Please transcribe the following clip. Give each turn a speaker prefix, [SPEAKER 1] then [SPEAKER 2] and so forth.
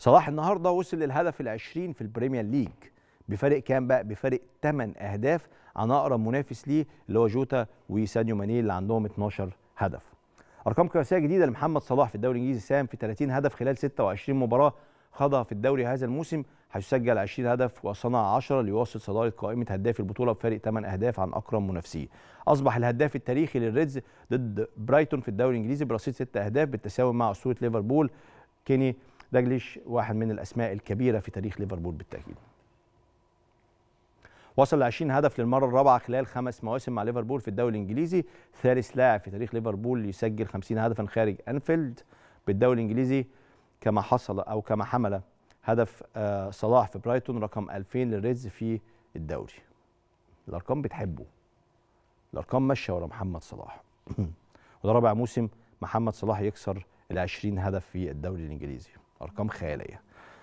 [SPEAKER 1] صلاح النهارده وصل للهدف ال20 في البريمير ليج بفارق كام بقى بفارق 8 اهداف عن اقرب منافس ليه اللي هو جوتا وساديو ماني اللي عندهم 12 هدف ارقام قياسيه جديده لمحمد صلاح في الدوري الانجليزي ساهم في 30 هدف خلال 26 مباراه خاضها في الدوري هذا الموسم حيث سجل 20 هدف وصنع 10 ليواصل صداره قائمه هداف البطوله بفارق 8 اهداف عن اقرب منافسيه. اصبح الهداف التاريخي للريدز ضد برايتون في الدوري الانجليزي برصيد 6 اهداف بالتساوي مع اسطوره ليفربول كيني داجليش واحد من الأسماء الكبيرة في تاريخ ليفربول بالتأكيد وصل ل 20 هدف للمرة الرابعة خلال خمس مواسم مع ليفربول في الدوري الإنجليزي ثالث لاعب في تاريخ ليفربول يسجل 50 هدفا خارج أنفيلد بالدوري الإنجليزي كما حصل أو كما حمل هدف آه، صلاح في برايتون رقم 2000 للريدز في الدوري الأرقام بتحبه الأرقام ماشية ورا محمد صلاح وده رابع موسم محمد صلاح يكسر ال 20 هدف في الدوري الإنجليزي ارقام خياليه